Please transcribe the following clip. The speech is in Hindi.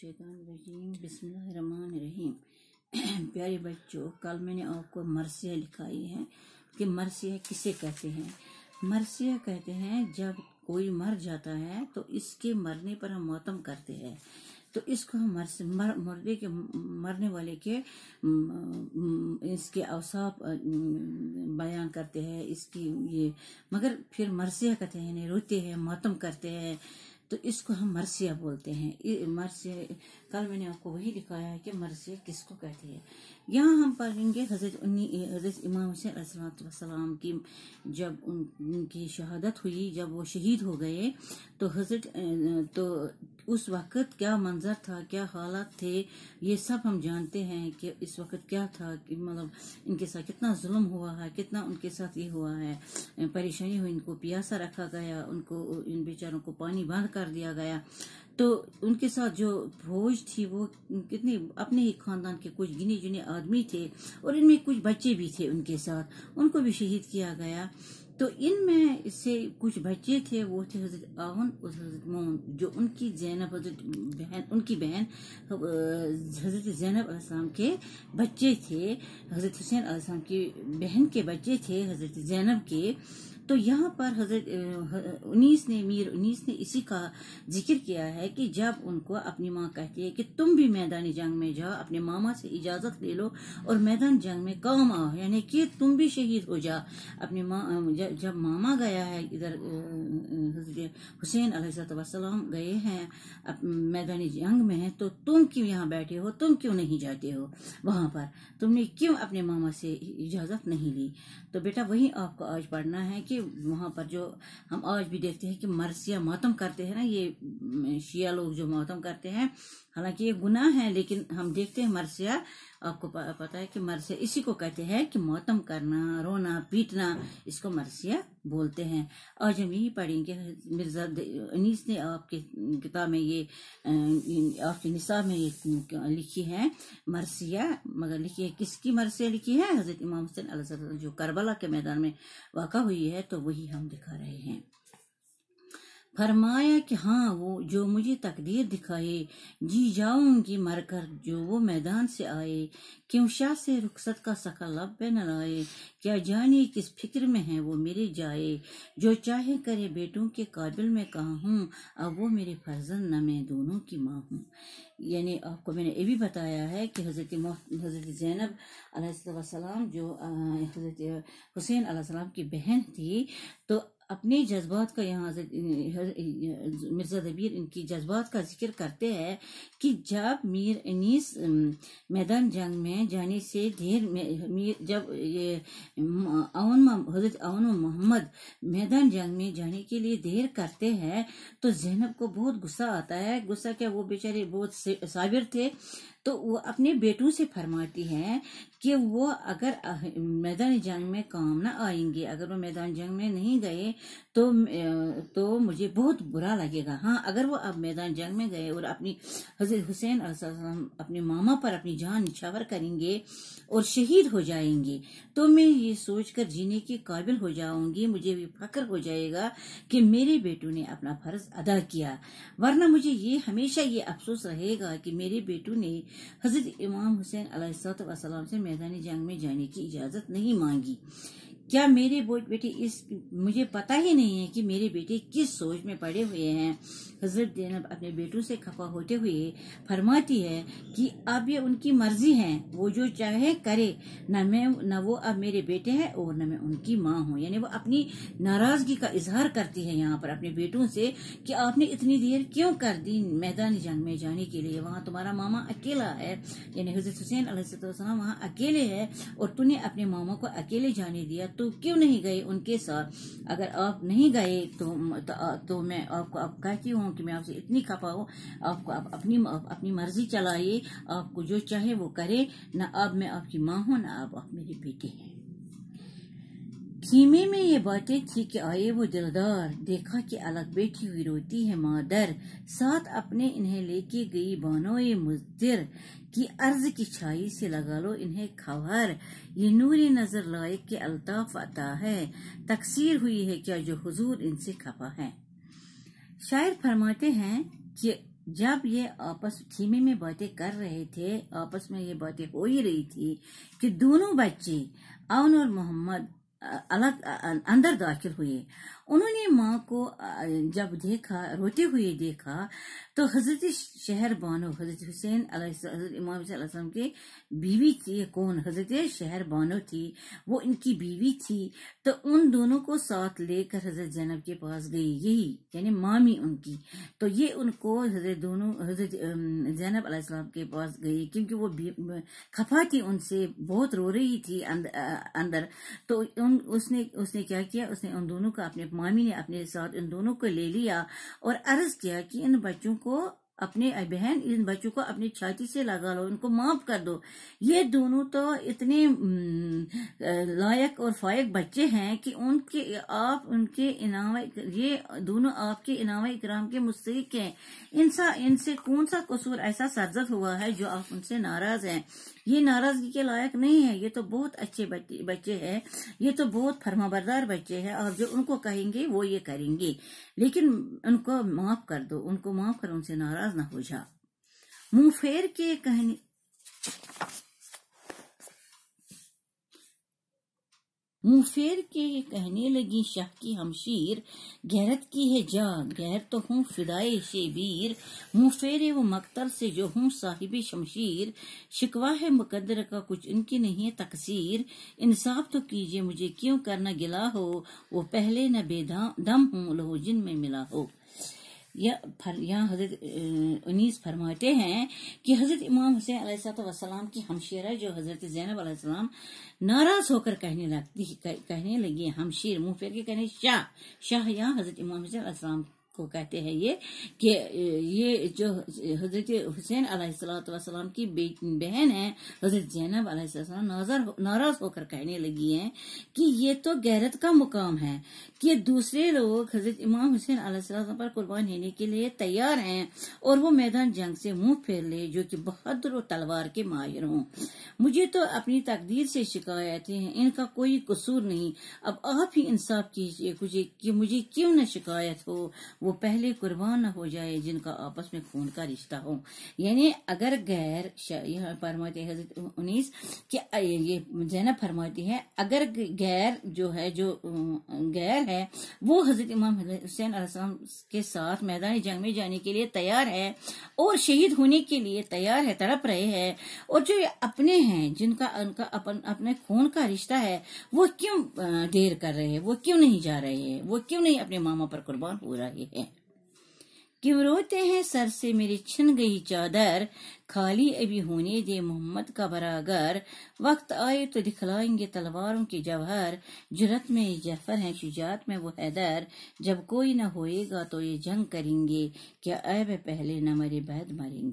शैतानरजीम रहीम प्यारे बच्चों कल मैंने आपको मरसिया लिखाई है कि मरसिया किसे कहते हैं मरसिया कहते हैं जब कोई मर जाता है तो इसके मरने पर हम मौतम करते हैं तो इसको हम मर, मर, के मरने वाले के इसके अवसाप बयान करते हैं इसकी ये मगर फिर मरसिया कहते हैं रोते हैं मौतम करते हैं तो इसको हम मरसिया बोलते हैं मरसिया कल मैंने आपको वही दिखाया है कि मरसी किसको कहते हैं यहाँ हम पढ़ेंगे हजरत उन्नी हजरत इमाम हुसैन की जब उनकी शहादत हुई जब वो शहीद हो गए तो हजरत तो उस वक़्त क्या मंजर था क्या हालात थे ये सब हम जानते हैं कि इस वक्त क्या था कि मतलब इनके साथ कितना जुल्म हुआ है कितना उनके साथ ये हुआ है परेशानी हुई इनको प्यासा रखा गया उनको इन बेचारों को पानी बंद कर दिया गया तो उनके साथ जो फौज थी वो कितने अपने ही खानदान के कुछ गिने चुने आदमी थे और इनमें कुछ बच्चे भी थे उनके साथ उनको भी शहीद किया गया तो इनमें से कुछ बच्चे थे वो थे हजरत आवन और हजरत मोहन जो उनकी जैनब हजरत बहन उनकी बहन हजरत जैनब आसलाम के बच्चे थे हजरत हुसैन आसलाम की बहन के बच्चे थे हजरत जैनब के तो यहाँ पर हजरत उन्नीस ने मीर उन्नीस ने इसी का जिक्र किया है कि जब उनको अपनी माँ कहती है कि तुम भी मैदानी जंग में जाओ अपने मामा से इजाजत ले लो और मैदान जंग में काम आओ यानी कि तुम भी शहीद हो जाओ अपनी माँ जब मामा गया है इधर हुसैन अलैहिस्सलाम गए हैं मैदानी जंग में हैं तो तुम क्यों यहाँ बैठे हो तुम क्यों नहीं जाते हो वहाँ पर तुमने क्यों अपने मामा से इजाज़त नहीं ली तो बेटा वही आपको आज पढ़ना है कि वहाँ पर जो हम आज भी देखते हैं कि मरसिया मातम करते हैं ना ये शिया लोग जो मातम करते हैं हालांकि ये गुनाह है लेकिन हम देखते हैं मरसिया आपको पता है कि मरसिया इसी को कहते हैं कि मौतम करना रोना पीटना इसको मरसिया बोलते हैं और हम यही पढ़ेंगे मिर्जा अनीस ने आपके किताब में ये आपके निसाब में ये लिखी है मरसिया मगर लिखी है किसकी मरसिया लिखी है हज़रत इमाम हुसैन जो करबला के मैदान में वाक़ हुई है तो वही हम दिखा रहे हैं फरमाया कि हाँ वो जो मुझे तकदीर दिखाए जी जाऊंगी मरकर जो वो मैदान से आए क्यों शाह से रुखसत का सखा लब न लाए क्या जाने किस फिक्र में है वो मेरे जाए जो चाहे करे बेटों के काबिल में कहा हूँ अब वो मेरे फर्जन न मैं दोनों की माँ हूँ यानी आपको मैंने ये भी बताया है कि हज़रत हज़रत ज़ैनब सलाम जो हज़रत हुसैन सलाम की बहन थी तो अपने जज्बात का यहाँ मिर्ज़ा दबीर इनकी जज्बात का जिक्र करते हैं कि जब मीर अनीस मैदान जंग में जाने से देर जब ये अवन हजरत अवन मोहम्मद मैदान जंग में जाने के लिए देर करते हैं तो जैनब को बहुत गुस्सा आता है गुस्सा क्या वो बेचारे बहुत साबिर थे तो वो अपने बेटों से फरमाती है कि वो अगर मैदान जंग में काम ना आएंगे अगर वो मैदान जंग में नहीं गए तो तो मुझे बहुत बुरा लगेगा हाँ अगर वो अब मैदान जंग में गए और अपनी हजरत हुसैन अपने मामा पर अपनी जान निछावर करेंगे और शहीद हो जाएंगे तो मैं ये सोचकर जीने के काबिल हो जाऊंगी मुझे भी फख्र हो जाएगा कि मेरे बेटों ने अपना फर्ज अदा किया वरना मुझे ये हमेशा ये अफसोस रहेगा कि मेरे बेटो ने हजरत इमाम हुसैन अलैहिस्सलाम से मैदानी जंग में जाने की इजाज़त नहीं मांगी क्या मेरे बेटे इस मुझे पता ही नहीं है कि मेरे बेटे किस सोच में पड़े हुए हैं हजरत जैनब अपने बेटों से खफा होते हुए फरमाती है कि अब ये उनकी मर्जी है वो जो चाहे करे न मैं न वो अब मेरे बेटे हैं और न मैं उनकी माँ हूँ यानी वो अपनी नाराजगी का इजहार करती है यहाँ पर अपने बेटों से कि आपने इतनी देर क्यों कर दी मैदानी जंग में जाने के लिए वहाँ तुम्हारा मामा अकेला है यानी हजरत हुसैन वहाँ अकेले है और तुमने अपने मामा को अकेले जाने दिया तू क्यों नहीं गए उनके साथ अगर आप नहीं गए तो तो, तो मैं आपको आप कहती हूँ कि मैं आपसे इतनी खपा हूँ आपको आप अपनी आप अपनी मर्जी चलाइए आपको जो चाहे वो करे ना अब मैं आपकी माँ हूँ ना अब आप मेरी बेटी हैं खीमे में ये बातें थी कि आए वो दिलदार देखा कि अलग बैठी हुई रोती है मादर साथ अपने इन्हें लेके गई ये मुजदिर की अर्ज की छाई से लगा लो इन्हें खबर ये नूरी नजर लायक के अल्ताफ अता है तकसीर हुई है क्या जो हुजूर इनसे खफा है शायर फरमाते हैं कि जब ये आपस खीमे में बातें कर रहे थे आपस में ये बातें हो ही रही थी कि दोनों बच्चे अवन और मोहम्मद अलग अंदर दाखिल हुए उन्होंने माँ को जब देखा रोते हुए देखा तो हजरत शहर बानो हजरत हुसैन इमाम के बीवी थी कौन हजरत शहर बानो थी वो इनकी बीवी थी तो उन दोनों को साथ लेकर हजरत जैनब के पास गई यही यानी मामी उनकी तो ये उनको हजरत दोनों हजरत जैनब अलैहिस्सलाम के पास गई क्योंकि वो खफा थी उनसे बहुत रो रही थी अंदर तो उन उन उसने उसने क्या किया उसने उन दोनों का अपने मामी ने अपने साथ उन दोनों को ले लिया और अर्ज किया कि इन बच्चों को अपने बहन इन बच्चों को अपनी छाती से लगा लो इनको माफ कर दो ये दोनों तो इतने लायक और फायक बच्चे हैं कि उनके आप उनके इनाम ये दोनों आपके इनाम इकराम के मुस्तक हैं इनसे कौन सा कसूर ऐसा सरजत हुआ है जो आप उनसे नाराज हैं ये नाराजगी के लायक नहीं है ये तो बहुत अच्छे बच्चे, हैं ये तो बहुत फर्माबरदार बच्चे हैं और जो उनको कहेंगे वो ये करेंगे लेकिन उनको माफ कर दो उनको माफ कर उनसे नाराज ना हो जा मुंह फेर के कहने मुंह फेर के कहने लगी शाह की हमशीर गैरत की है जा गैर तो हूँ फिदाए शेबीर मुंह फेरे वो मकतर से जो हूँ साहिब शमशीर शिकवा है मुकदर का कुछ इनकी नहीं है तकसीर इंसाफ तो कीजिए मुझे क्यों करना गिला हो वो पहले न बेदम हूँ लोहो जिन में मिला हो यहाँ हजरत उन्नीस फरमाते हैं कि हजरत इमाम हुसैन अलैहिस्सलाम की हमशीरा जो हजरत जैनब नाराज होकर कहने लगती कहने लगी हमशीर मुंह फेर के कहने शाह शाह यहाँ हजरत इमाम हुसैन को कहते हैं ये कि ये जो हजरत हुसैन अलैहिस्सलाम की बहन है हजरत जैनब अलैहिस्सलाम नाराज होकर कहने लगी हैं कि ये तो गैरत का मुकाम है कि दूसरे लोग हजरत इमाम हुसैन अलैहिस्सलाम पर कुर्बान होने के लिए तैयार हैं और वो मैदान जंग से मुंह फेर ले जो कि बहादुर और तलवार के माहिर हों मुझे तो अपनी तकदीर से शिकायत है इनका कोई कसूर नहीं अब आप ही इंसाफ कीजिए मुझे क्यों न शिकायत हो वो पहले कुर्बान न हो जाए जिनका आपस में खून का रिश्ता हो यानी अगर गैर यहाँ फरमाते है हजरत उन्नीस कि ये जैनब फरमाती है अगर गैर जो है जो गैर है वो हजरत इमाम हुसैन के साथ मैदान जंग में जाने के लिए तैयार है और शहीद होने के लिए तैयार है तड़प रहे है और जो अपने हैं जिनका उनका अपन अपने खून का रिश्ता है वो क्यों देर कर रहे हैं वो क्यों नहीं जा रहे हैं वो क्यों नहीं अपने मामा पर कुर्बान हो रहे क्यों रोते हैं सर से मेरी छिन गई चादर खाली अभी होने दे मोहम्मद का बरागर वक्त आए तो दिखलाएंगे तलवारों के जवहर जुरत में ये जफर है शुजात में वो हैदर जब कोई न होएगा तो ये जंग करेंगे क्या अब पहले न मरे बैद मरेंगे